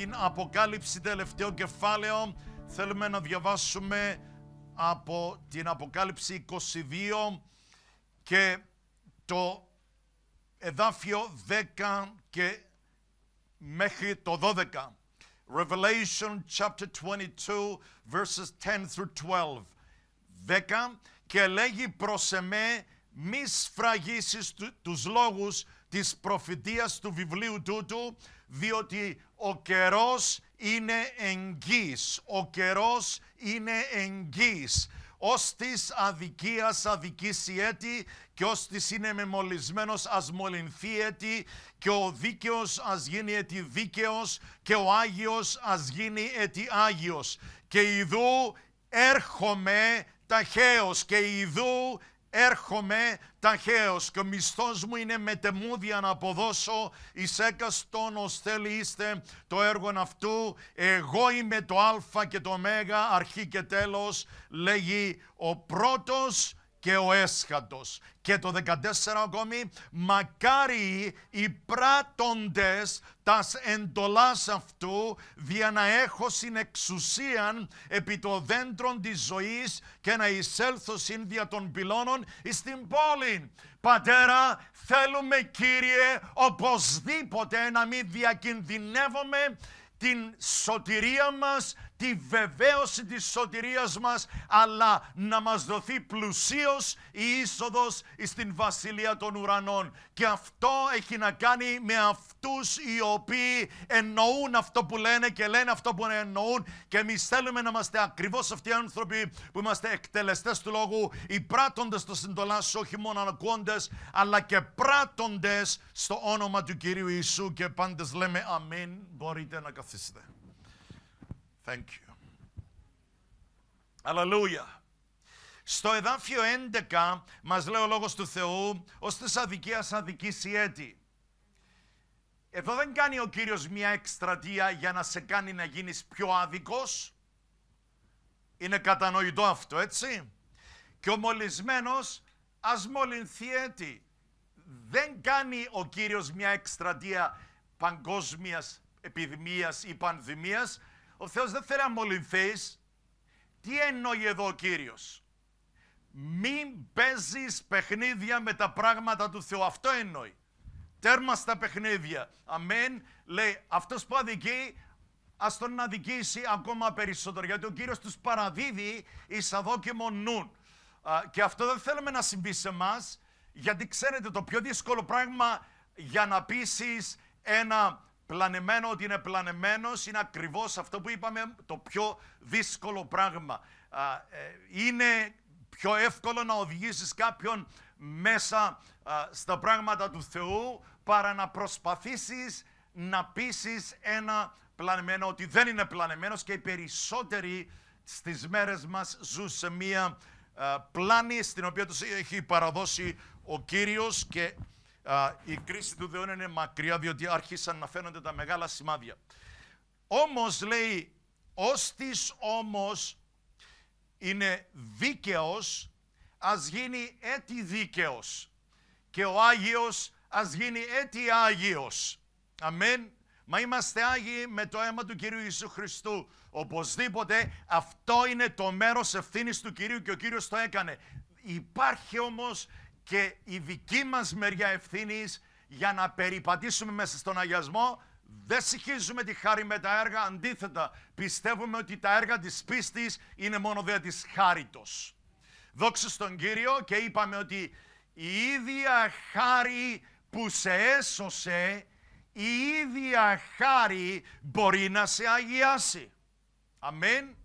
την Αποκάλυψη τελευταίο κεφάλαιο θέλουμε να διαβάσουμε από την Αποκάλυψη 22 και το εδάφιο 10 και μέχρι το 12. Revelation chapter 22 verses 10 through 12. 10 και λέγει προς εμέ μη σφραγίσεις τους λόγους της προφητείας του βιβλίου τούτου διότι ο καιρός είναι εγγύς, Ο καιρός είναι εγγύς, Ως της αδικίας αδικήσει έτη και ως της είναι μεμολυσμένος ας μολυνθεί έτη και ο δίκαιος ας γίνει έτη δίκαιος και ο Άγιος ας γίνει έτη Άγιος. Και ειδού έρχομαι ταχαίως και ειδού έρχομαι ταχαίως και ο μισθός μου είναι με τεμούδια να αποδώσω εις έκαστον ως θέλει είστε το έργο αυτού εγώ είμαι το α και το μέγα αρχή και τέλος λέγει ο πρώτος και ο έσχατος. Και το 14 ακόμη, μακάρι οι πράτοντες τας εντολάς αυτού, δια να έχω συνεξουσίαν επί το δέντρον της ζωής και να εισέλθω σύνδια δια των πυλώνων εις την πόλη. Πατέρα, θέλουμε Κύριε οπωσδήποτε να μην διακινδυνεύουμε την σωτηρία μας, τη βεβαίωση της σωτηρίας μας, αλλά να μας δοθεί πλουσίως η είσοδος στην Βασιλεία των Ουρανών. Και αυτό έχει να κάνει με αυτούς οι οποίοι εννοούν αυτό που λένε και λένε αυτό που εννοούν και εμείς θέλουμε να είμαστε ακριβώς αυτοί οι άνθρωποι που είμαστε εκτελεστές του Λόγου, οι πράττοντες των συντολάς, όχι μόνο ανακούοντες, αλλά και πράττοντες στο όνομα του Κυρίου Ιησού και πάντες λέμε αμήν, μπορείτε να καθίσετε. Thank you. Αλλαλούια. Στο εδάφιο 11 μας λέει ο Λόγος του Θεού ως της αδικίας αδικής η έτη. Εδώ δεν κάνει ο Κύριος μια εκστρατεία για να σε κάνει να γίνεις πιο άδικος. Είναι κατανοητό αυτό έτσι. Και ο μολυσμένος ας μολυνθεί έτη. Δεν κάνει ο Κύριος μια εκστρατεία παγκόσμιας επιδημίας ή πανδημίας ο Θεός δεν θέλει να μολυνθείς. Τι εννοεί εδώ ο Κύριος. Μην παίζεις παιχνίδια με τα πράγματα του Θεού. Αυτό εννοεί. Τέρμα στα παιχνίδια. Αμέν. Λέει, αυτός που αδικεί, ας τον αδικήσει ακόμα περισσότερο. Γιατί ο Κύριος τους παραδίδει εις αδόκιμο νουν. Και αυτό δεν θέλουμε να συμβεί σε εμάς, γιατί ξέρετε το πιο δύσκολο πράγμα για να πείσεις ένα πλανεμένο ότι είναι πλανεμένο, είναι ακριβώς αυτό που είπαμε, το πιο δύσκολο πράγμα. Ε, είναι πιο εύκολο να οδηγήσεις κάποιον μέσα στα πράγματα του Θεού παρά να προσπαθήσεις να πείσεις ένα πλανεμένο ότι δεν είναι πλανεμένο και οι περισσότεροι στις μέρες μας ζουν σε μία πλάνη στην οποία τους έχει παραδώσει ο Κύριος και η κρίση του Θεού είναι μακριά διότι άρχισαν να φαίνονται τα μεγάλα σημάδια. Όμως λέει, ως της όμως είναι δίκαιος, ας γίνει έτη δίκαιος και ο Άγιος ας γίνει έτη Άγιος. Αμήν. Μα είμαστε Άγιοι με το αίμα του Κυρίου Ιησού Χριστού. Οπωσδήποτε αυτό είναι το μέρος ευθύνης του Κυρίου και ο Κύριος το έκανε. Υπάρχει όμως και η δική μας μεριά ευθύνης για να περιπατήσουμε μέσα στον αγιασμό δεν συχίζουμε τη χάρη με τα έργα, αντίθετα πιστεύουμε ότι τα έργα της πίστης είναι μόνο διά της χάριτος. Δόξα στον Κύριο και είπαμε ότι η ίδια χάρη που σε έσωσε, η ίδια χάρη μπορεί να σε αγιάσει. Αμέν.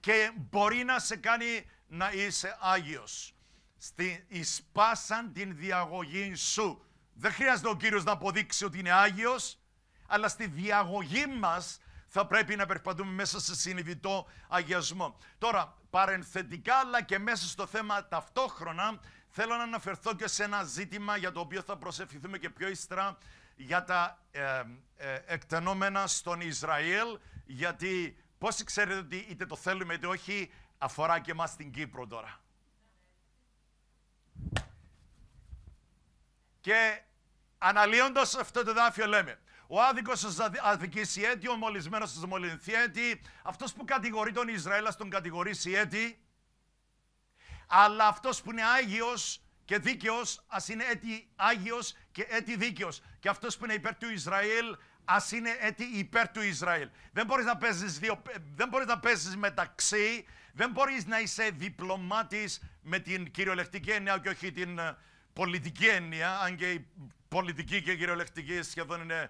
Και μπορεί να σε κάνει να είσαι Άγιος στην εισπάσαν την διαγωγή σου. Δεν χρειάζεται ο Κύριος να αποδείξει ότι είναι Άγιος, αλλά στη διαγωγή μας θα πρέπει να περπατούμε μέσα σε συνειδητό αγιασμό. Τώρα, παρενθετικά αλλά και μέσα στο θέμα ταυτόχρονα, θέλω να αναφερθώ και σε ένα ζήτημα για το οποίο θα προσευχηθούμε και πιο ύστερα για τα ε, ε, εκτενόμενα στον Ισραήλ, γιατί πώς ξέρετε ότι είτε το θέλουμε είτε όχι, αφορά και μας την Κύπρο τώρα. Και αναλύοντας αυτό το δάφιο λέμε. Ο άδικος αδικήσει έτη, ο μολυσμένος σα μολυνθεί έτη. Αυτός που κατηγορεί τον Ισραήλ, τον κατηγορήσει έτη. Αλλά αυτός που είναι άγιος και δίκαιος, ας είναι έτη άγιος και έτη δίκαιος. Και αυτός που είναι υπέρ του Ισραήλ, ας είναι έτη υπέρ του Ισραήλ. Δεν μπορείς να παίζεις δύο... δεν μπορείς να μεταξύ, δεν μπορείς να είσαι διπλωμάτης με την κυριολεκτική έννοια και όχι την πολιτική έννοια, αν και η πολιτική και η κυριολεκτική σχεδόν είναι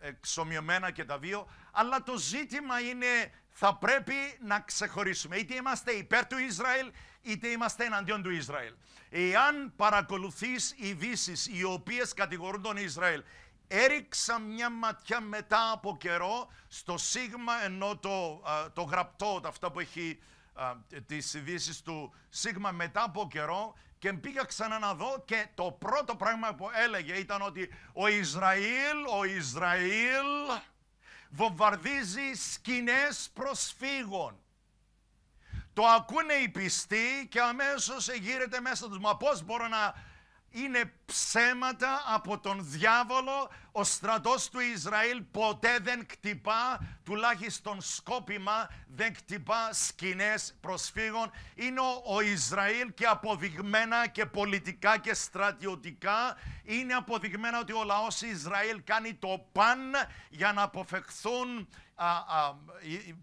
ε, εξομοιωμένα και τα δύο, αλλά το ζήτημα είναι θα πρέπει να ξεχωρίσουμε. Είτε είμαστε υπέρ του Ισραήλ, είτε είμαστε εναντίον του Ισραήλ. Εάν παρακολουθείς ειδήσεις οι οποίες κατηγορούν τον Ισραήλ, έριξα μια ματιά μετά από καιρό στο σίγμα, ενώ το, ε, το γραπτό, αυτό που έχει ε, τις ειδήσεις του σίγμα μετά από καιρό, και πήγα ξανά να δω και το πρώτο πράγμα που έλεγε ήταν ότι ο Ισραήλ, ο Ισραήλ βομβαρδίζει σκηνές προσφύγων. Το ακούνε οι πιστοί και αμέσως γύρεται μέσα τους. Μα πώς μπορώ να είναι ψέματα από τον διάβολο. Ο στρατός του Ισραήλ ποτέ δεν κτυπά, τουλάχιστον σκόπιμα, δεν κτυπά σκηνές προσφύγων. Είναι ο, Ισραήλ και αποδειγμένα και πολιτικά και στρατιωτικά. Είναι αποδειγμένα ότι ο λαός Ισραήλ κάνει το παν για να αποφευχθούν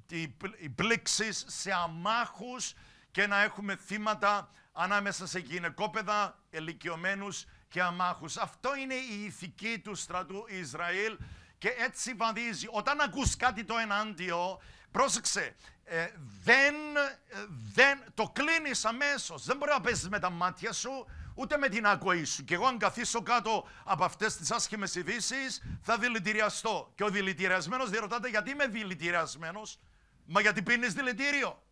οι, οι πλήξεις σε αμάχους και να έχουμε θύματα ανάμεσα σε γυναικόπαιδα, ελικιωμένους και αμάχους. Αυτό είναι η ηθική του στρατού Ισραήλ και έτσι βαδίζει. Όταν ακούς κάτι το ενάντιο, πρόσεξε, ε, δεν, ε, δεν, το κλείνεις αμέσως. Δεν μπορεί να παίζεις με τα μάτια σου, ούτε με την ακοή σου. Και εγώ αν καθίσω κάτω από αυτές τις άσχημες ειδήσει, θα δηλητηριαστώ. Και ο δηλητηριασμένος διερωτάται γιατί είμαι δηλητηριασμένος, μα γιατί πίνεις δηλητήριο.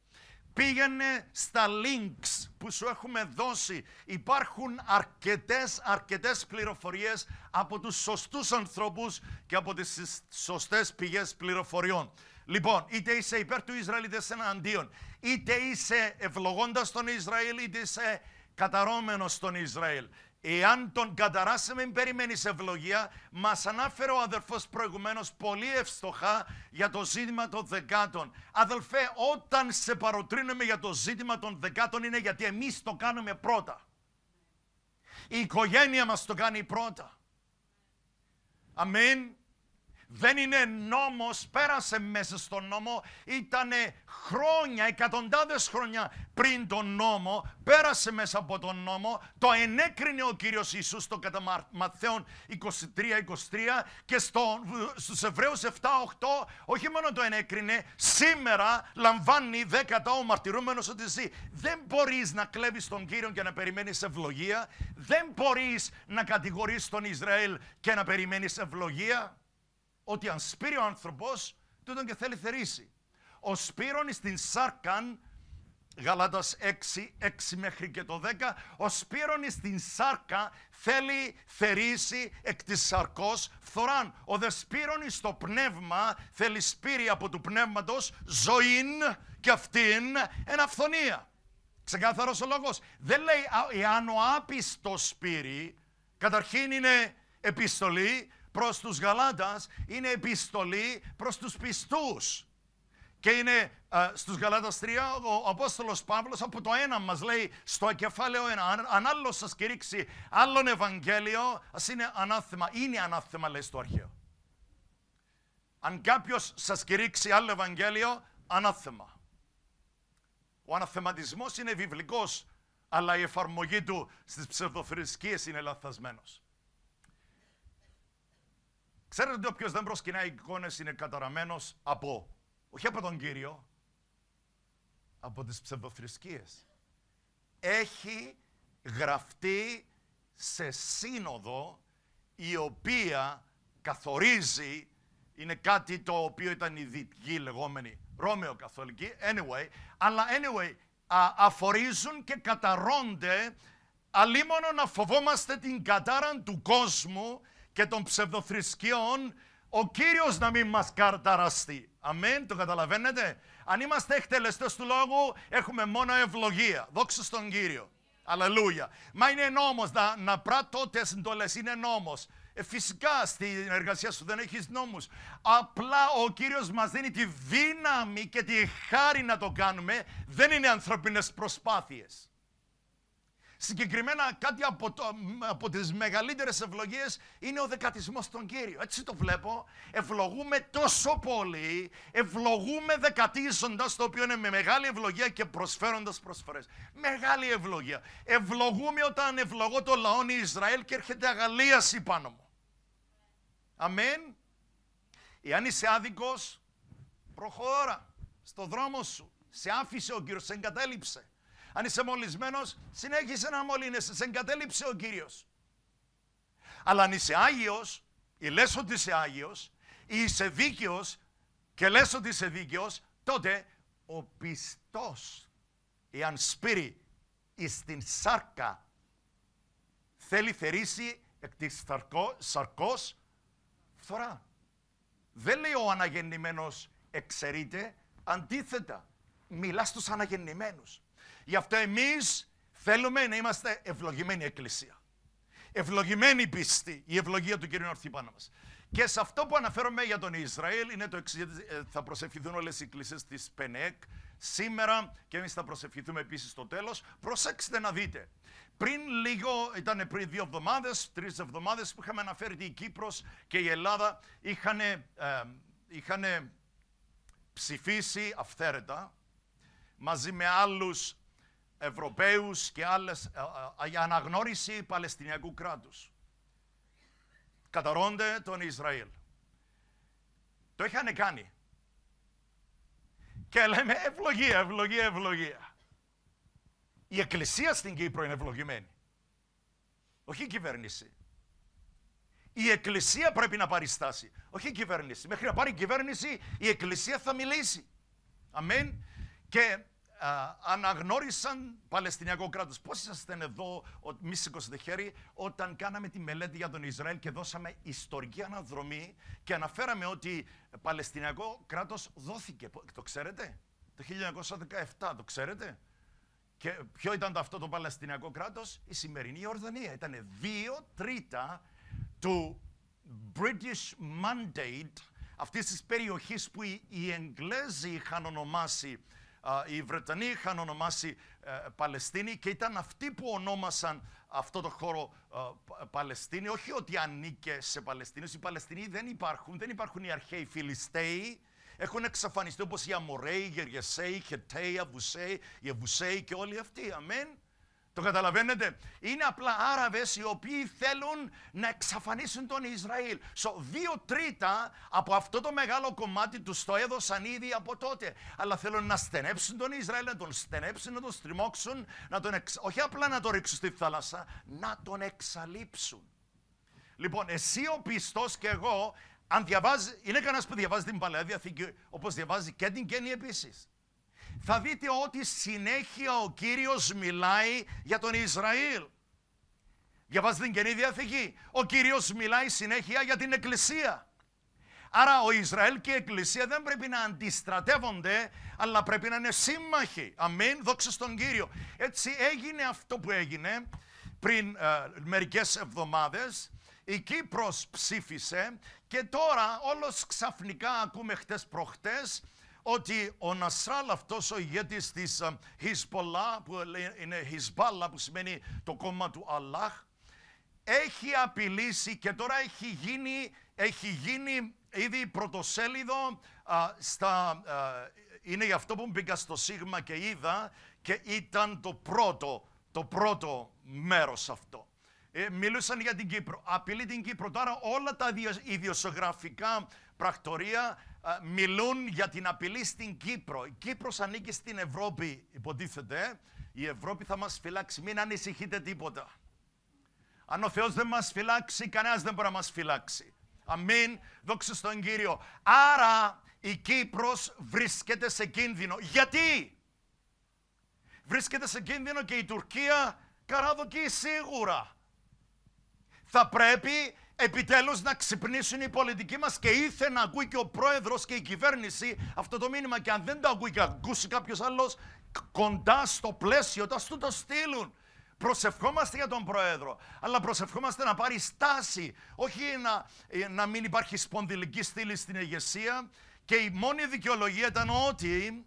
Πήγαινε στα links που σου έχουμε δώσει. Υπάρχουν αρκετές, αρκετές πληροφορίες από τους σωστούς ανθρώπους και από τις σωστές πηγές πληροφοριών. Λοιπόν, είτε είσαι υπέρ του Ισραήλ, είτε εναντίον. Είτε είσαι ευλογώντας τον Ισραήλ, είτε είσαι καταρώμενος τον Ισραήλ. Εάν τον καταράσαμε, περιμένεις ευλογία. Μας ανάφερε ο αδερφό προηγουμένως πολύ ευστοχά για το ζήτημα των δεκάτων. Αδελφέ, όταν σε παροτρύνουμε για το ζήτημα των δεκάτων, είναι γιατί εμείς το κάνουμε πρώτα. Η οικογένεια μας το κάνει πρώτα. Αμήν δεν είναι νόμος, πέρασε μέσα στον νόμο, ήτανε χρόνια, εκατοντάδες χρόνια πριν τον νόμο, πέρασε μέσα από τον νόμο, το ενέκρινε ο Κύριος Ιησούς στο κατά Μαθαίων 23-23 και στο, στους Εβραίους 7-8 όχι μόνο το ενέκρινε, σήμερα λαμβάνει δέκατα ο μαρτυρούμενος ότι ζει. Δεν μπορείς να κλέβεις τον Κύριο και να περιμένεις ευλογία, δεν μπορείς να κατηγορείς τον Ισραήλ και να περιμένεις ευλογία ότι αν σπείρει ο άνθρωπος, τούτον και θέλει θερήσει. Ο Σπύρον στην Σάρκαν, Γαλάτας 6, 6 μέχρι και το 10, ο εις στην Σάρκα θέλει θερήσει εκ της σαρκός φθοράν. Ο δε εις στο πνεύμα θέλει σπύρι από του πνεύματος ζωήν και αυτήν εν αυθονία. Ξεκάθαρος ο λόγος. Δεν λέει εάν ο άπιστος σπύρι, καταρχήν είναι επιστολή, προς τους Γαλάτας είναι επιστολή προς τους πιστούς. Και είναι α, ε, στους Γαλάτας 3 ο Απόστολος Παύλος από το ένα μας λέει στο κεφάλαιο 1 αν, αν άλλος σας κηρύξει άλλον Ευαγγέλιο ας είναι ανάθεμα, είναι ανάθεμα λέει στο αρχαίο. Αν κάποιος σας κηρύξει άλλο Ευαγγέλιο ανάθεμα. Ο αναθεματισμός είναι βιβλικός αλλά η εφαρμογή του στις ψευδοφρισκίες είναι λαθασμένος. Ξέρετε ότι όποιος δεν προσκυνάει εικόνες είναι καταραμένος από. Όχι από τον κύριο. Από τις ψευδοθρησκείες. Έχει γραφτεί σε σύνοδο η οποία καθορίζει, είναι κάτι το οποίο ήταν η δυτική λεγόμενη Ρώμεο καθολική, anyway, αλλά anyway, αφορίζουν και καταρώνται αλίμονο να φοβόμαστε την κατάραν του κόσμου και των ψευδοθρησκείων, ο Κύριος να μην μας καρταραστεί. Αμέν, το καταλαβαίνετε. Αν είμαστε εκτελεστές του Λόγου, έχουμε μόνο ευλογία. Δόξα στον Κύριο. Αλληλούια. Μα είναι νόμος, να, να πράττω τις εντολέ είναι νόμος. Ε, φυσικά στην εργασία σου δεν έχεις νόμους. Απλά ο Κύριος μας δίνει τη δύναμη και τη χάρη να το κάνουμε. Δεν είναι ανθρωπίνες προσπάθειες. Συγκεκριμένα κάτι από, το, από τις μεγαλύτερες ευλογίες είναι ο δεκατισμός στον Κύριο. Έτσι το βλέπω. Ευλογούμε τόσο πολύ, ευλογούμε δεκατίζοντας το οποίο είναι με μεγάλη ευλογία και προσφέροντας προσφορές. Μεγάλη ευλογία. Ευλογούμε όταν ευλογώ το λαόν Ισραήλ και έρχεται αγαλίαση πάνω μου. Αμέν. Εάν είσαι άδικος, προχώρα στο δρόμο σου. Σε άφησε ο Κύριος, σε εγκατέλειψε. Αν είσαι μολυσμένος συνέχισε να μολύνεσαι, σε εγκατέλειψε ο Κύριος. Αλλά αν είσαι Άγιος, ή λες ότι είσαι Άγιος, ή είσαι δίκαιος, και λες ότι είσαι δίκαιος, τότε ο πιστός, αν σπείρει εις την σάρκα, θέλει θερήσει εκ της σαρκό, σαρκός φθορά. Δεν λέει ο αναγεννημένος εξαιρείται, αντίθετα, μιλά στους αναγεννημένους. Γι' αυτό εμείς θέλουμε να είμαστε ευλογημένη εκκλησία. Ευλογημένη πίστη, η ευλογία του Κυρίου ορθή πάνω μας. Και σε αυτό που αναφέρομαι για τον Ισραήλ είναι το εξής. Ε, θα προσευχηθούν όλες οι εκκλησίες της ΠΕΝΕΚ σήμερα και εμείς θα προσευχηθούμε επίσης στο τέλος. Προσέξτε να δείτε. Πριν λίγο, ήταν πριν δύο εβδομάδες, τρεις εβδομάδες που είχαμε αναφέρει ότι η Κύπρος και η Ελλάδα είχαν, ε, ψηφίσει αυθαίρετα μαζί με άλλους Ευρωπαίους και άλλες ε, ε, για αναγνώριση Παλαιστινιακού κράτους. Καταρώνται τον Ισραήλ. Το είχαν κάνει. Και λέμε ευλογία, ευλογία, ευλογία. Η Εκκλησία στην Κύπρο είναι ευλογημένη. Όχι η κυβέρνηση. Η Εκκλησία πρέπει να πάρει στάση. Όχι η κυβέρνηση. Μέχρι να πάρει η κυβέρνηση, η Εκκλησία θα μιλήσει. Αμήν. Και αναγνώρισαν Παλαιστινιακό κράτος. Πώς είσαστε εδώ, μη σηκώσετε χέρι, όταν κάναμε τη μελέτη για τον Ισραήλ και δώσαμε ιστορική αναδρομή και αναφέραμε ότι Παλαιστινιακό κράτος δόθηκε. Το ξέρετε, το 1917, το ξέρετε. Και ποιο ήταν το αυτό το Παλαιστινιακό κράτος, η σημερινή Ορδανία. Ήταν δύο τρίτα του British Mandate, αυτής της περιοχής που οι Εγγλέζοι είχαν ονομάσει οι Βρετανοί είχαν ονομάσει ε, Παλαιστίνη και ήταν αυτοί που ονόμασαν αυτό το χώρο ε, Παλαιστίνη. Όχι ότι ανήκε σε Παλαιστίνους. Οι Παλαιστινοί δεν υπάρχουν. Δεν υπάρχουν οι αρχαίοι Φιλιστέοι. Έχουν εξαφανιστεί όπως οι Αμοραίοι, οι Γεργεσαίοι, οι Χεταίοι, οι Αβουσαίοι, οι και όλοι αυτοί. Αμέν. Το καταλαβαίνετε. Είναι απλά Άραβες οι οποίοι θέλουν να εξαφανίσουν τον Ισραήλ. So, δύο τρίτα από αυτό το μεγάλο κομμάτι τους το έδωσαν ήδη από τότε. Αλλά θέλουν να στενέψουν τον Ισραήλ, να τον στενέψουν, να τον στριμώξουν, να τον όχι απλά να τον ρίξουν στη θάλασσα, να τον εξαλείψουν. Λοιπόν, εσύ ο πιστός και εγώ, αν διαβάζει, είναι κανένας που διαβάζει την Παλαιά Διαθήκη, όπως διαβάζει και την Κέννη επίσης θα δείτε ότι συνέχεια ο Κύριος μιλάει για τον Ισραήλ. Διαβάζει την Καινή Διαθήκη. Ο Κύριος μιλάει συνέχεια για την Εκκλησία. Άρα ο Ισραήλ και η Εκκλησία δεν πρέπει να αντιστρατεύονται, αλλά πρέπει να είναι σύμμαχοι. Αμήν, δόξα στον Κύριο. Έτσι έγινε αυτό που έγινε πριν ε, μερικές εβδομάδες. Η Κύπρος ψήφισε και τώρα όλος ξαφνικά ακούμε χτες προχτές ότι ο Νασράλ αυτός ο ηγέτης της Χισπολά ε, που είναι Χισμπάλα που σημαίνει το κόμμα του Αλλάχ έχει απειλήσει και τώρα έχει γίνει, έχει γίνει ήδη πρωτοσέλιδο στα, είναι γι' αυτό που μπήκα στο Σίγμα και είδα και ήταν το πρώτο, το πρώτο μέρος αυτό. Ε, μιλούσαν για την Κύπρο. Απειλεί την Κύπρο. Τώρα όλα τα ιδιοσογραφικά πρακτορία μιλούν για την απειλή στην Κύπρο. Η Κύπρος ανήκει στην Ευρώπη, υποτίθεται. Η Ευρώπη θα μας φυλάξει. Μην ανησυχείτε τίποτα. Αν ο Θεός δεν μας φυλάξει, κανένας δεν μπορεί να μας φυλάξει. Αμήν, δόξα στον Κύριο. Άρα η Κύπρος βρίσκεται σε κίνδυνο. Γιατί? Βρίσκεται σε κίνδυνο και η Τουρκία Καραδοκεί σίγουρα. Θα πρέπει επιτέλους να ξυπνήσουν οι πολιτικοί μας και ήθε να ακούει και ο πρόεδρος και η κυβέρνηση αυτό το μήνυμα και αν δεν το ακούει και ακούσει κάποιος άλλος κοντά στο πλαίσιο, τα του το στείλουν. Προσευχόμαστε για τον Πρόεδρο, αλλά προσευχόμαστε να πάρει στάση, όχι να, ε, να μην υπάρχει σπονδυλική στήλη στην ηγεσία. Και η μόνη δικαιολογία ήταν ότι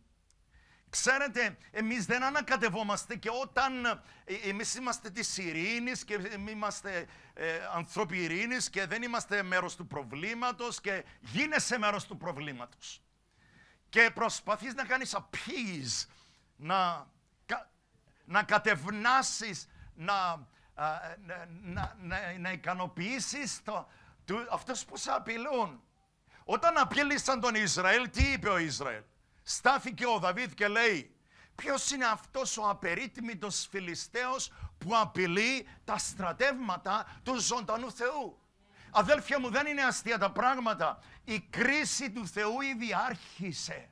Ξέρετε, εμείς δεν ανακατευόμαστε και όταν ε, εμείς είμαστε της ειρήνης και είμαστε ε, άνθρωποι ειρήνης και δεν είμαστε μέρος του προβλήματος και γίνεσαι μέρος του προβλήματος. Και προσπαθείς να κάνεις appease, να, να κατευνάσεις, να, να, να, να το, που σε απειλούν. Όταν απειλήσαν τον Ισραήλ, τι είπε ο Ισραήλ στάθηκε ο Δαβίδ και λέει ποιος είναι αυτός ο απερίτμητος Φιλιστέος που απειλεί τα στρατεύματα του ζωντανού Θεού. Αδέλφια μου δεν είναι αστεία τα πράγματα. Η κρίση του Θεού ήδη άρχισε.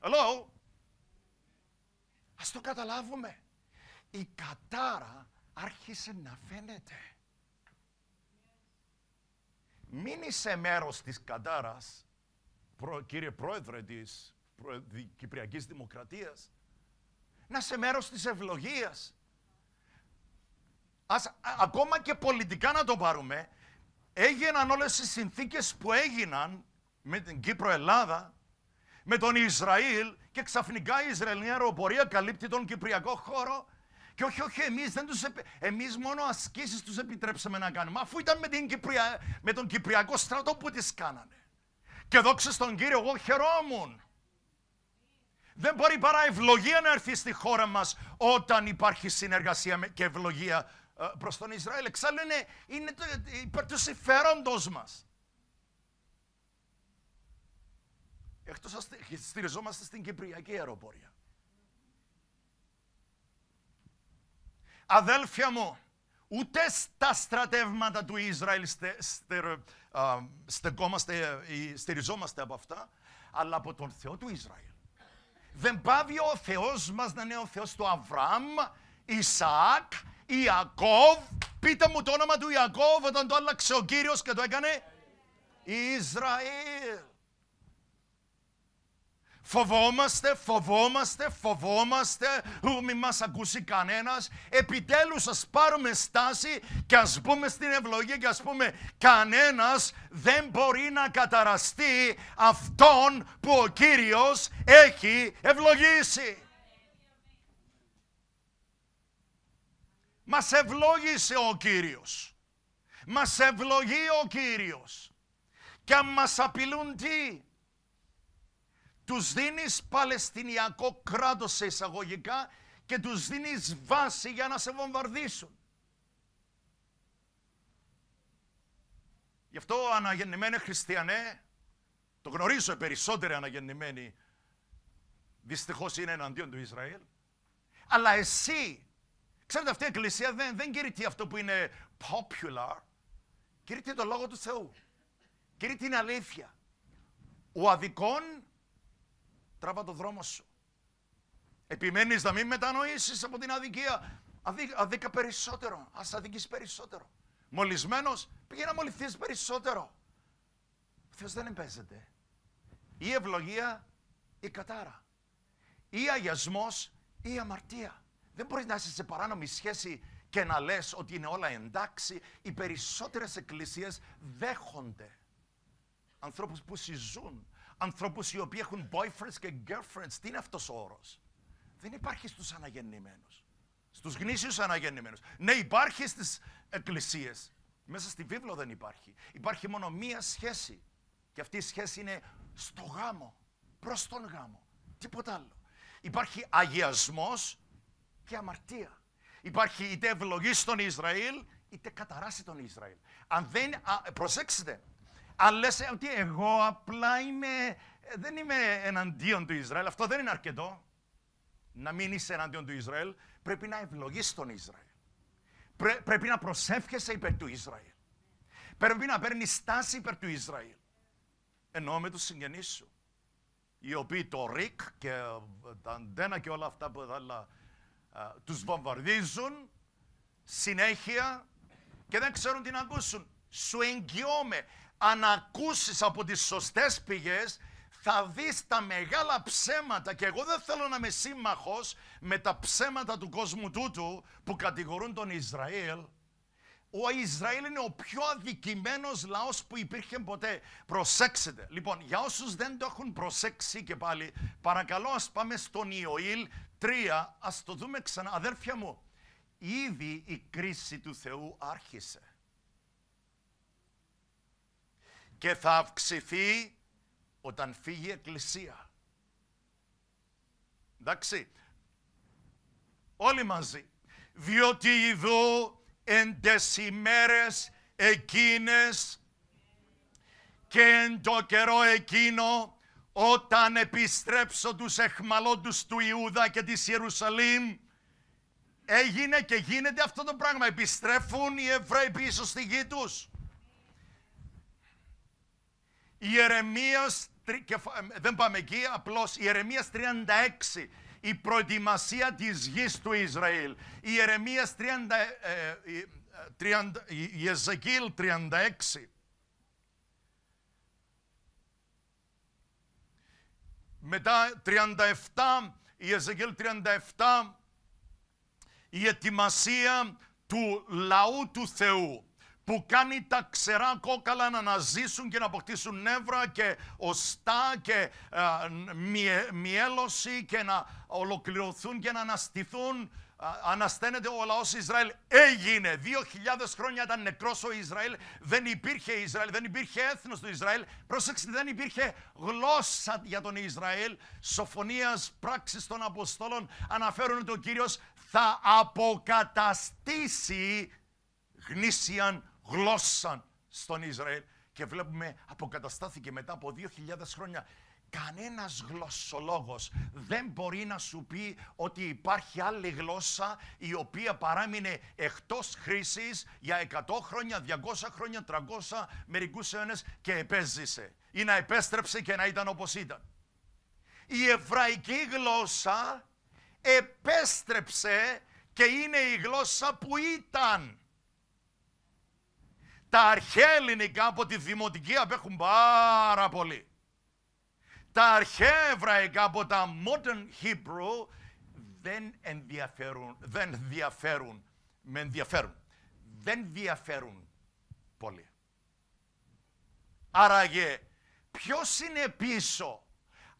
Hello. Ας το καταλάβουμε. Η κατάρα άρχισε να φαίνεται. Μην είσαι μέρος της κατάρας κύριε πρόεδρε της Κυπριακής Δημοκρατίας, να σε μέρος της ευλογίας. Ας, α, ακόμα και πολιτικά να το πάρουμε, έγιναν όλες οι συνθήκες που έγιναν με την Κύπρο Ελλάδα, με τον Ισραήλ και ξαφνικά η Ισραηλινή αεροπορία καλύπτει τον Κυπριακό χώρο και όχι, όχι, εμείς, δεν τους επι... εμείς μόνο ασκήσεις τους επιτρέψαμε να κάνουμε, αφού ήταν με, με τον Κυπριακό στρατό που τις κάνανε. Και δόξα στον Κύριο, εγώ χαιρόμουν. Δεν μπορεί παρά ευλογία να έρθει στη χώρα μας όταν υπάρχει συνεργασία και ευλογία ε, προς τον Ισραήλ. Εξάλλου είναι, είναι το, υπέρ του συμφέροντος μας. Εκτός στηριζόμαστε στην Κυπριακή αεροπορία. Αδέλφια μου, Ούτε στα στρατεύματα του Ισραήλ στε, στε, α, στεκόμαστε ή στηριζόμαστε από αυτά, αλλά από τον Θεό του Ισραήλ. Δεν πάβει ο Θεός μας να είναι ο Θεός του Αβραάμ, Ισαάκ, Ιακώβ. Πείτε μου το όνομα του Ιακώβ όταν το άλλαξε ο Κύριος και το έκανε Ισραήλ. Φοβόμαστε, φοβόμαστε, φοβόμαστε, ου μας ακούσει κανένας. Επιτέλους ας πάρουμε στάση και ας πούμε στην ευλογία και ας πούμε κανένας δεν μπορεί να καταραστεί αυτόν που ο Κύριος έχει ευλογήσει. Μας ευλόγησε ο Κύριος. Μας ευλογεί ο Κύριος. Και αν μας απειλούν τι, τους δίνεις παλαιστινιακό κράτος σε εισαγωγικά και τους δίνεις βάση για να σε βομβαρδίσουν. Γι' αυτό αναγεννημένοι χριστιανέ, το γνωρίζω περισσότεροι αναγεννημένοι, δυστυχώς είναι εναντίον του Ισραήλ. Αλλά εσύ, ξέρετε αυτή η εκκλησία δεν, δεν κηρύττει αυτό που είναι popular, κηρύττει το Λόγο του Θεού. Κηρύττει την αλήθεια. Ο αδικών Τράβα το δρόμο σου. Επιμένεις να μην μετανοήσεις από την αδικία. αδίκα περισσότερο. Ας αδικείς περισσότερο. Μολυσμένος, πήγαινε να μολυθείς περισσότερο. Ο Θεός δεν εμπέζεται. Ή ευλογία ή κατάρα. Ή αγιασμός ή αμαρτία. Δεν μπορείς να είσαι σε παράνομη σχέση και να λες ότι είναι όλα εντάξει. Οι περισσότερες εκκλησίες δέχονται ανθρώπους που συζούν Ανθρώπους οι οποίοι έχουν boyfriends και girlfriends. Τι είναι αυτός ο όρος. Δεν υπάρχει στους αναγεννημένους. Στους γνήσιους αναγεννημένους. Ναι, υπάρχει στις εκκλησίες. Μέσα στη βίβλο δεν υπάρχει. Υπάρχει μόνο μία σχέση. Και αυτή η σχέση είναι στο γάμο. προς τον γάμο. Τίποτα άλλο. Υπάρχει αγιασμός και αμαρτία. Υπάρχει είτε ευλογή στον Ισραήλ, είτε καταράσει τον Ισραήλ. Αν δεν, προσέξτε, αν λες ε, ότι εγώ απλά είμαι, ε, δεν είμαι εναντίον του Ισραήλ, αυτό δεν είναι αρκετό. Να μην είσαι εναντίον του Ισραήλ, πρέπει να ευλογείς τον Ισραήλ. πρέπει να προσεύχεσαι υπέρ του Ισραήλ. Πρέπει να παίρνεις στάση υπέρ του Ισραήλ. Εννοώ με τους συγγενείς σου, οι οποίοι το ΡΙΚ και ε, τα αντένα και όλα αυτά που άλλα τους βομβαρδίζουν συνέχεια και δεν ξέρουν τι να ακούσουν. Σου εγγυώμαι αν ακούσεις από τις σωστές πηγές, θα δεις τα μεγάλα ψέματα και εγώ δεν θέλω να είμαι σύμμαχος με τα ψέματα του κόσμου τούτου που κατηγορούν τον Ισραήλ. Ο Ισραήλ είναι ο πιο αδικημένος λαός που υπήρχε ποτέ. Προσέξτε. Λοιπόν, για όσους δεν το έχουν προσέξει και πάλι, παρακαλώ ας πάμε στον Ιωήλ 3, ας το δούμε ξανά. Αδέρφια μου, ήδη η κρίση του Θεού άρχισε και θα αυξηθεί όταν φύγει η Εκκλησία. Εντάξει. Όλοι μαζί. Διότι ειδού εν τες ημέρες εκείνες και εν το καιρό εκείνο όταν επιστρέψω τους εχμαλώτους του Ιούδα και της Ιερουσαλήμ έγινε και γίνεται αυτό το πράγμα. Επιστρέφουν οι Εβραίοι πίσω στη γη τους. Ιερεμίας, ε, δεν πάμε εκεί, απλώς Ιερεμίας 36, η προετοιμασία της γης του Ισραήλ. Ε, ε, η Ιερεμίας 30, η Εζεκίλ 36. Μετά 37, η 37, η ετοιμασία του λαού του Θεού που κάνει τα ξερά κόκαλα να αναζήσουν και να αποκτήσουν νεύρα και οστά και ε, και να ολοκληρωθούν και να αναστηθούν. Α, ανασταίνεται ο λαός Ισραήλ. Έγινε. Δύο χιλιάδες χρόνια ήταν νεκρός ο Ισραήλ. Δεν υπήρχε Ισραήλ, δεν υπήρχε έθνος του Ισραήλ. Πρόσεξτε, δεν υπήρχε γλώσσα για τον Ισραήλ. Σοφονίας, πράξη των Αποστόλων αναφέρουν ότι ο Κύριος θα αποκαταστήσει γνήσιαν γλώσσαν στον Ισραήλ και βλέπουμε αποκαταστάθηκε μετά από 2.000 χρόνια. Κανένας γλωσσολόγος δεν μπορεί να σου πει ότι υπάρχει άλλη γλώσσα η οποία παράμεινε εκτός χρήσης για 100 χρόνια, 200 χρόνια, 300 μερικούς αιώνες και επέζησε ή να επέστρεψε και να ήταν όπως ήταν. Η εβραϊκή γλώσσα επέστρεψε και είναι η γλώσσα που ήταν. Τα αρχαία ελληνικά από τη δημοτική απέχουν πάρα πολύ. Τα αρχαία εβραϊκά από τα modern Hebrew δεν ενδιαφέρουν, δεν διαφέρουν, με ενδιαφέρουν. Δεν διαφέρουν πολύ. Άραγε, ποιος είναι πίσω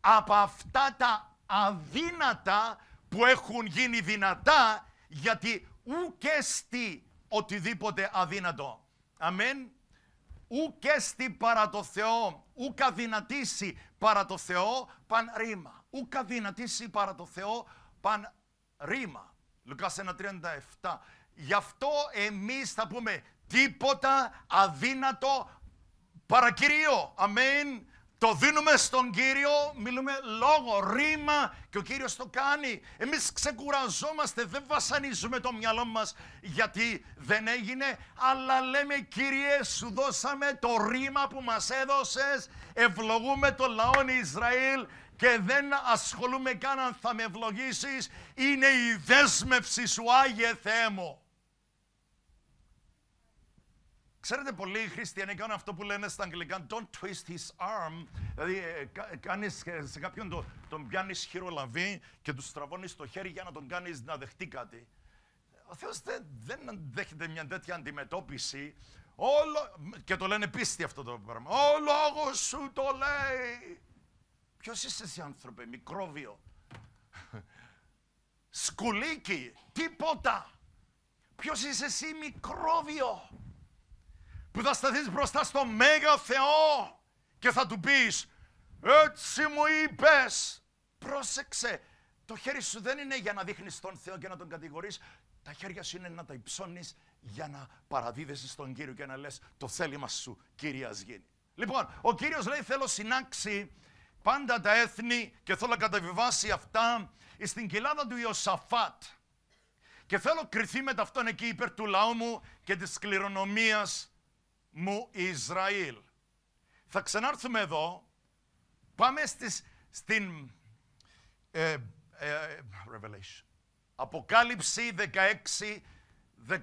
από αυτά τα αδύνατα που έχουν γίνει δυνατά γιατί ουκέστη οτιδήποτε αδύνατο. Αμέν. Ου παρά το Θεό, ου καδυνατήσει παρά το Θεό, παν ρήμα. Ου καδυνατήσει παρά το Θεό, παν ρήμα. Λουκάς 1.37. Γι' αυτό εμείς θα πούμε τίποτα αδύνατο παρακυρίο, Αμέν. Το δίνουμε στον Κύριο, μιλούμε λόγο, ρήμα και ο Κύριος το κάνει. Εμείς ξεκουραζόμαστε, δεν βασανίζουμε το μυαλό μας γιατί δεν έγινε, αλλά λέμε Κύριε σου δώσαμε το ρήμα που μας έδωσες, ευλογούμε το λαό Ισραήλ και δεν ασχολούμε καν αν θα με ευλογήσεις, είναι η δέσμευση σου Άγιε Θεέ μου. Ξέρετε, πολλοί χριστιανοί κάνουν αυτό που λένε στα αγγλικά don't twist his arm. Δηλαδή, ε, ε, σε κάποιον το, τον πιάνεις χειρολαβή και του στραβώνεις το χέρι για να τον κάνεις να δεχτεί κάτι. Ο Θεός δεν, δεν δέχεται μια τέτοια αντιμετώπιση. Όλο, και το λένε πίστη αυτό το πράγμα. Ο λόγος σου το λέει. Ποιος είσαι εσύ, άνθρωπε, μικρόβιο. Σκουλίκι, τίποτα. Ποιος είσαι εσύ, μικρόβιο που θα σταθείς μπροστά στο Μέγα Θεό και θα του πεις «Έτσι μου είπες». Πρόσεξε, το χέρι σου δεν είναι για να δείχνεις τον Θεό και να τον κατηγορείς. Τα χέρια σου είναι να τα υψώνεις για να παραδίδεσαι στον Κύριο και να λες «Το θέλημα σου, Κύριε, γίνει». Λοιπόν, ο Κύριος λέει «Θέλω συνάξει πάντα τα έθνη και θέλω να καταβιβάσει αυτά στην κοιλάδα του Ιωσαφάτ. Και θέλω κρυθεί με ταυτόν εκεί υπέρ του λαού μου και της κληρονομίας μου Ισραήλ. Θα ξανάρθουμε εδώ, πάμε στις, στην ε, ε, Revelation. Αποκάλυψη 16, 16.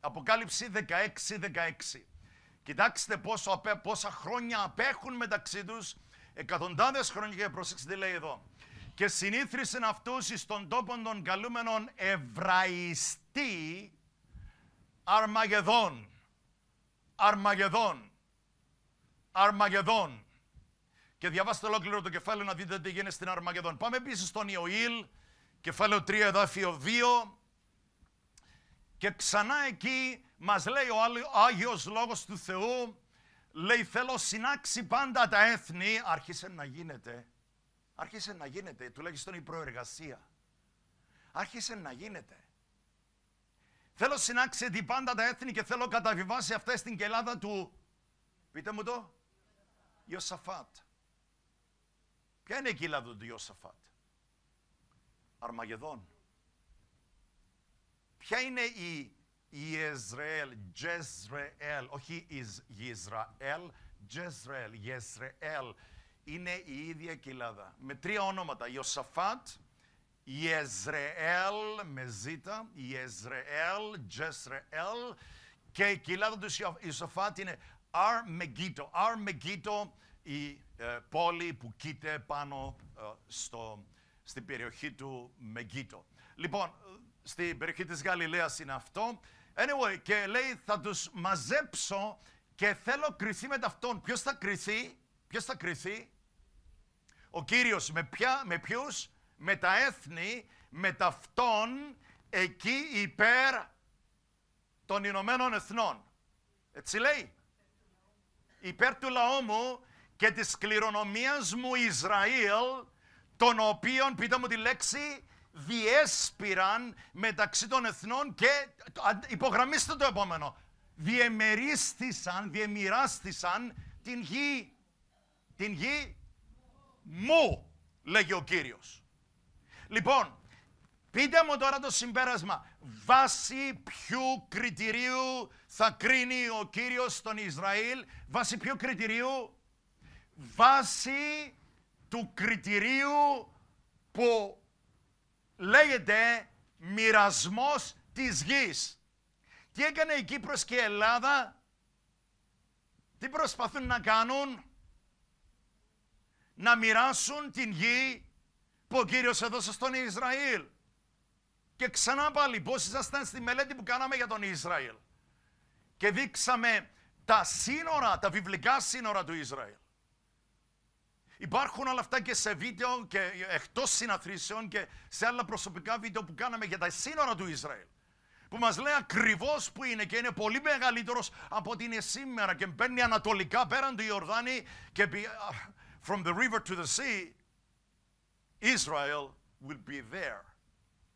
Αποκάλυψη 16, 16. Κοιτάξτε πόσο, πόσα χρόνια απέχουν μεταξύ τους, εκατοντάδες χρόνια και προσέξτε λέει εδώ. Και συνήθρισαν αυτούς εις τον τόπο των καλούμενων Εβραϊστή αρμαγεδών, Αρμαγεδόν. Αρμαγεδόν. Και διαβάστε ολόκληρο το κεφάλαιο να δείτε τι γίνεται στην Αρμαγεδόν. Πάμε επίση στον Ιωήλ, κεφάλαιο 3, εδάφιο 2. Και ξανά εκεί μας λέει ο άγιο λόγος του Θεού, λέει θέλω συνάξει πάντα τα έθνη, άρχισε να γίνεται, άρχισε να γίνεται, τουλάχιστον η προεργασία. Άρχισε να γίνεται. Θέλω συνάξει την πάντα τα έθνη και θέλω καταβιβάσει αυτές στην κελάδα του. Πείτε μου το. Ιωσαφάτ. Ποια είναι η κελάδα του Ιωσαφάτ. Αρμαγεδόν. Ποια είναι η Ιεσραήλ, Τζεζραήλ, όχι Ισραήλ, Ιεσραήλ, Ιεζραήλ. Είναι η ίδια κοιλάδα. Με τρία ονόματα. Ιωσαφάτ, Ιεζρεέλ με ζήτα, Ιεζρεέλ, Τζεσρεέλ και η κοιλάδα του Ισοφάτ είναι Αρ Μεγίτο. Αρ Μεγίτο, η ε, πόλη που κοίται πάνω ε, στο, στην περιοχή του Μεγίτο. Λοιπόν, ε, στην περιοχή της Γαλιλαίας είναι αυτό. Anyway, και λέει θα τους μαζέψω και θέλω κρυθεί με ταυτόν. Ποιος θα κριθεί, ποιος θα κριθεί, ο Κύριος με, ποια, με ποιους, με τα έθνη, με ταυτόν εκεί υπέρ των Ηνωμένων Εθνών. Έτσι λέει. Υπέρ του λαού μου και της κληρονομίας μου Ισραήλ, τον οποίον πείτε μου τη λέξη, διέσπηραν μεταξύ των εθνών και, υπογραμμίστε το επόμενο, διεμερίστησαν, διεμοιράστησαν την γη, την γη μου, λέγει ο Κύριος. Λοιπόν, πείτε μου τώρα το συμπέρασμα. Βάσει ποιου κριτηρίου θα κρίνει ο Κύριος τον Ισραήλ. Βάσει ποιου κριτηρίου. Βάσει του κριτηρίου που λέγεται μοιρασμός της γης. Τι έκανε η Κύπρος και η Ελλάδα, τι προσπαθούν να κάνουν, να μοιράσουν την γη που ο Κύριος έδωσε στον Ισραήλ. Και ξανά πάλι πώς ήσασταν στη μελέτη που κάναμε για τον Ισραήλ. Και δείξαμε τα σύνορα, τα βιβλικά σύνορα του Ισραήλ. Υπάρχουν όλα αυτά και σε βίντεο και εκτός συναθρήσεων και σε άλλα προσωπικά βίντεο που κάναμε για τα σύνορα του Ισραήλ. Που μας λέει ακριβώς που είναι και είναι πολύ μεγαλύτερος από ότι είναι σήμερα και μπαίνει ανατολικά πέραν του Ιορδάνη και from the river to the sea Israel will be there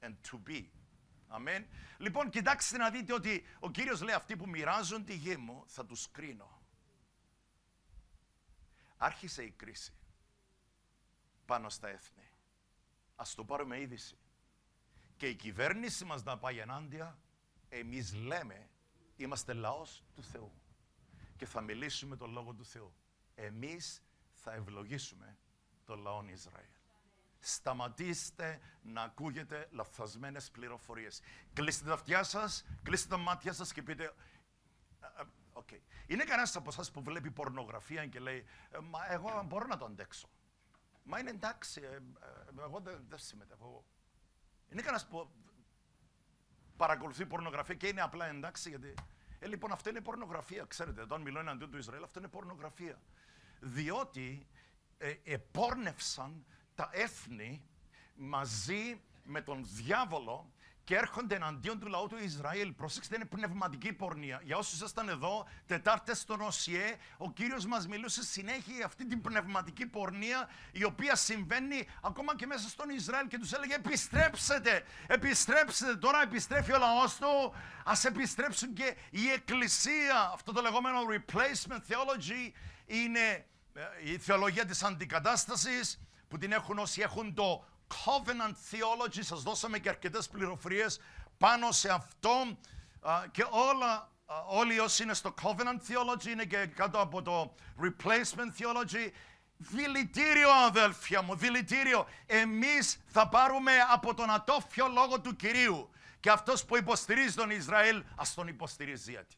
and to be. Amen. Λοιπόν, κοιτάξτε να δείτε ότι ο Κύριος λέει αυτοί που μοιράζουν τη γη μου θα τους κρίνω. Άρχισε η κρίση πάνω στα έθνη. Ας το πάρουμε είδηση. Και η κυβέρνηση μας να πάει ενάντια, εμείς λέμε, είμαστε λαός του Θεού. Και θα μιλήσουμε τον Λόγο του Θεού. Εμείς θα ευλογήσουμε τον λαό Ισραήλ. Σταματήστε να ακούγετε λαθασμένες πληροφορίες. Κλείστε τα αυτιά σας, κλείστε τα μάτια σας και πείτε... Okay. Είναι κανένας από εσάς που βλέπει πορνογραφία και λέει «Ε, «Μα εγώ μπορώ να το αντέξω». Μα είναι εντάξει, ε, ε, εγώ δεν δε συμμετέχω. Είναι κανένας που παρακολουθεί πορνογραφία και είναι απλά εντάξει γιατί... Ε, λοιπόν, αυτό είναι πορνογραφία, ξέρετε. Όταν μιλώ αντίον του Ισραήλ, αυτό είναι πορνογραφία. Διότι ε, επόρνευσαν τα έθνη μαζί με τον διάβολο και έρχονται εναντίον του λαού του Ισραήλ. Προσέξτε, είναι πνευματική πορνεία. Για όσους ήσασταν εδώ, Τετάρτες στον ΟΣΙΕ, ο κύριος μας μιλούσε συνέχεια για αυτή την πνευματική πορνεία, η οποία συμβαίνει ακόμα και μέσα στον Ισραήλ και τους έλεγε: Επιστρέψτε, επιστρέψτε. Τώρα επιστρέφει ο λαός του, ας επιστρέψουν και η εκκλησία. Αυτό το λεγόμενο replacement theology είναι ε, η θεολογία της αντικατάστασης που την έχουν όσοι έχουν το covenant theology, σας δώσαμε και αρκετές πληροφορίες πάνω σε αυτό και όλα, όλοι όσοι είναι στο covenant theology είναι και κάτω από το replacement theology. Δηλητήριο αδέλφια μου, δηλητήριο. Εμείς θα πάρουμε από τον ατόφιο λόγο του Κυρίου. Και αυτός που υποστηρίζει τον Ισραήλ, ας τον υποστηρίζει γιατί.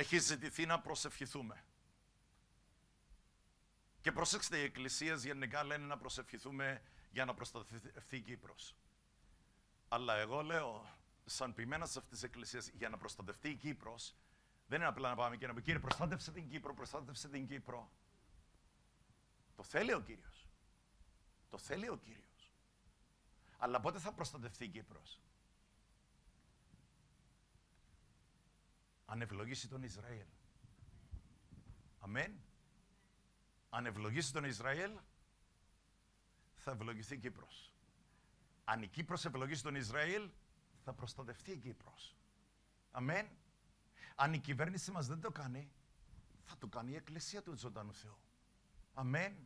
έχει ζητηθεί να προσευχηθούμε. Και προσέξτε, οι εκκλησίες γενικά λένε να προσευχηθούμε για να προστατευτεί η Κύπρος. Αλλά εγώ λέω, σαν ποιημένα σε αυτές τι για να προστατευτεί η Κύπρος, δεν είναι απλά να πάμε και να πούμε, Κύριε, προστάτευσε την Κύπρο, προστάτευσε την Κύπρο. Το θέλει ο Κύριος. Το θέλει ο Κύριος. Αλλά πότε θα προστατευτεί η Κύπρος. Αν τον Ισραήλ. Αμέν. Αν ευλογήσει τον Ισραήλ, θα ευλογηθεί η Κύπρος. Αν η Κύπρος ευλογήσει τον Ισραήλ, θα προστατευτεί η Κύπρος. Αμέν. Αν η κυβέρνηση μας δεν το κάνει, θα το κάνει η Εκκλησία του Ζωντανού Θεού. Αμέν.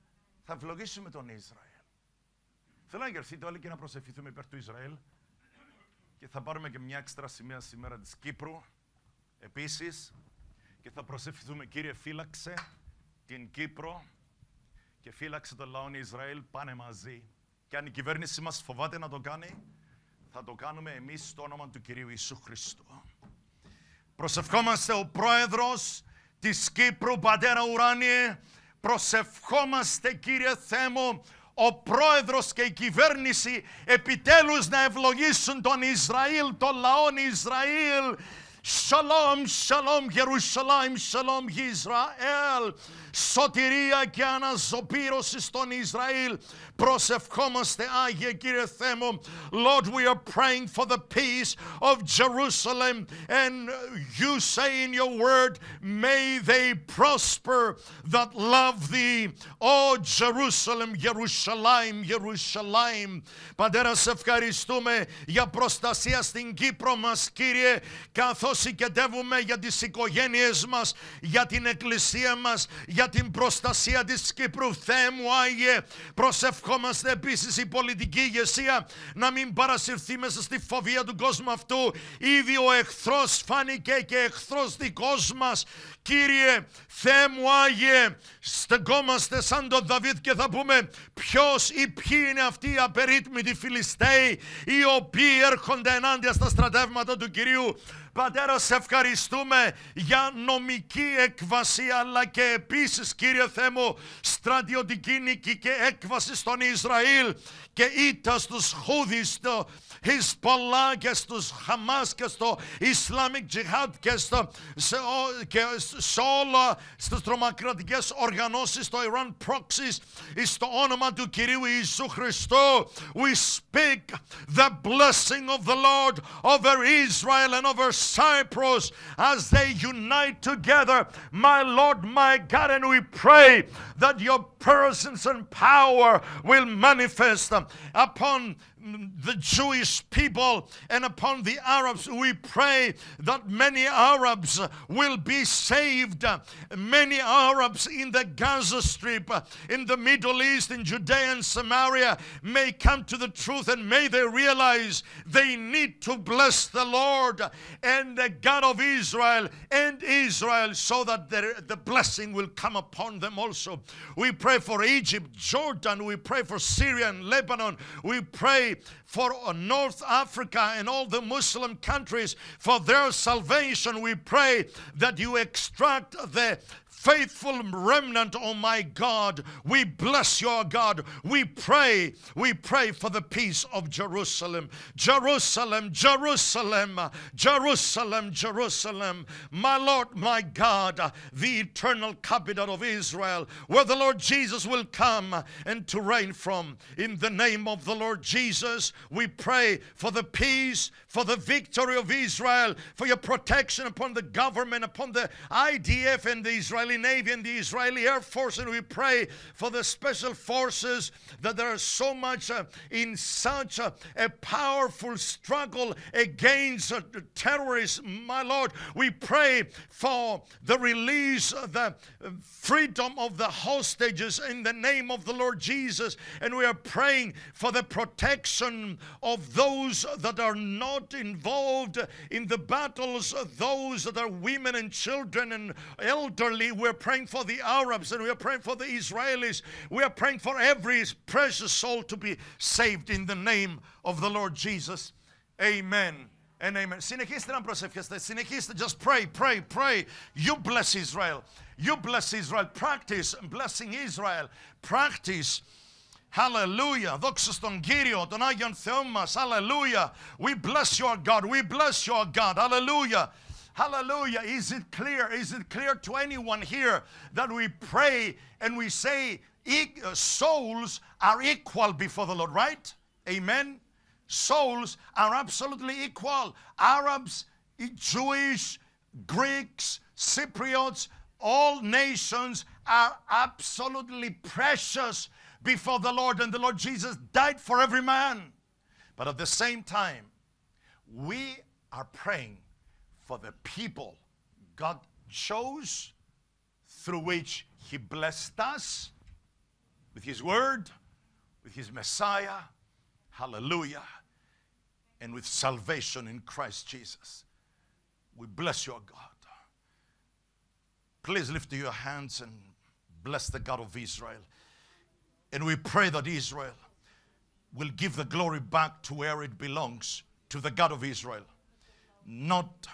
Θα ευλογήσουμε τον Ισραήλ. Θέλω να γερθείτε όλοι και να προσευχηθούμε υπέρ του Ισραήλ και θα πάρουμε και μια έξτρα σημεία σήμερα της Κύπρου. Επίσης, και θα προσευχηθούμε, Κύριε, φύλαξε την Κύπρο και φύλαξε τον λαό Ισραήλ, πάνε μαζί. Και αν η κυβέρνηση μας φοβάται να το κάνει, θα το κάνουμε εμείς στο όνομα του Κυρίου Ιησού Χριστού. Προσευχόμαστε ο Πρόεδρος της Κύπρου, Πατέρα Ουράνιε, προσευχόμαστε Κύριε Θέμο, ο πρόεδρος και η κυβέρνηση επιτέλους να ευλογήσουν τον Ισραήλ, τον λαόν Ισραήλ Σαλόμ, σαλόμ, Γερουσαλάιμ, σαλόμ, Ισραήλ. Σωτηρία και αναζωπήρωση στον Ισραήλ. Προσευχόμαστε, Άγιε Κύριε Θεέ Lord, we are praying for the peace of Jerusalem. And you say in your word, may they prosper that love thee. O Jerusalem, Γερουσαλάιμ, Γερουσαλάιμ. Πατέρα, σε ευχαριστούμε για προστασία στην Κύπρο μας, Κύριε, καθώς Θεό για τις οικογένειές μας, για την εκκλησία μας, για την προστασία της Κύπρου. Θεέ μου Άγιε, προσευχόμαστε επίσης η πολιτική ηγεσία να μην παρασυρθεί μέσα στη φοβία του κόσμου αυτού. Ήδη ο εχθρός φάνηκε και εχθρός δικός μας. Κύριε, Θεέ μου Άγιε, στεκόμαστε σαν τον Δαβίδ και θα πούμε ποιος ή ποιοι είναι αυτοί οι απερίτμητοι Φιλιστέοι οι οποίοι έρχονται ενάντια στα στρατεύματα του Κυρίου Πατέρα, σε ευχαριστούμε για νομική έκβαση, αλλά και επίσης, Κύριε Θεέ μου, στρατιωτική νίκη και έκβαση στον Ισραήλ گئیت است از خود است حزب الله است از حماس است اسلامیک جهاد است سال است τρομοκρατικές οργανώσεις στο Iran proxies στο όνομα του Κυρίου Ιησού Χριστού we speak the blessing of the Lord over Israel and over Cyprus as they unite together my Lord my God and we pray that your presence and power will manifest upon the Jewish people and upon the Arabs. We pray that many Arabs will be saved. Many Arabs in the Gaza Strip, in the Middle East, in Judea and Samaria may come to the truth and may they realize they need to bless the Lord and the God of Israel and Israel so that the blessing will come upon them also. We pray for Egypt, Jordan. We pray for Syria and Lebanon. We pray for North Africa and all the Muslim countries for their salvation. We pray that you extract the faithful remnant, oh my God. We bless your God. We pray. We pray for the peace of Jerusalem. Jerusalem, Jerusalem, Jerusalem, Jerusalem. My Lord, my God, the eternal capital of Israel, where the Lord Jesus will come and to reign from. In the name of the Lord Jesus, we pray for the peace, for the victory of Israel, for your protection upon the government, upon the IDF and the Israeli Israeli Navy and the Israeli Air Force, and we pray for the special forces that there is so much uh, in such uh, a powerful struggle against uh, terrorists. My Lord, we pray for the release, the freedom of the hostages in the name of the Lord Jesus, and we are praying for the protection of those that are not involved in the battles, those that are women and children and elderly we're praying for the Arabs and we're praying for the Israelis. We are praying for every precious soul to be saved in the name of the Lord Jesus. Amen. And amen. Συνεχίστε να προσευχέστε. Συνεχίστε. Just pray, pray, pray. You bless Israel. You bless Israel. Practice blessing Israel. Practice. Hallelujah. Δόξα στον Κύριο, τον Άγιον Θεό μας. Hallelujah. We bless your God. We bless your God. Hallelujah. Hallelujah. Is it clear? Is it clear to anyone here that we pray and we say uh, souls are equal before the Lord, right? Amen. Souls are absolutely equal. Arabs, Jewish, Greeks, Cypriots, all nations are absolutely precious before the Lord, and the Lord Jesus died for every man. But at the same time, we are praying for the people God chose, through which He blessed us with His Word, with His Messiah, hallelujah, and with salvation in Christ Jesus. We bless your God. Please lift your hands and bless the God of Israel. And we pray that Israel will give the glory back to where it belongs to the God of Israel, not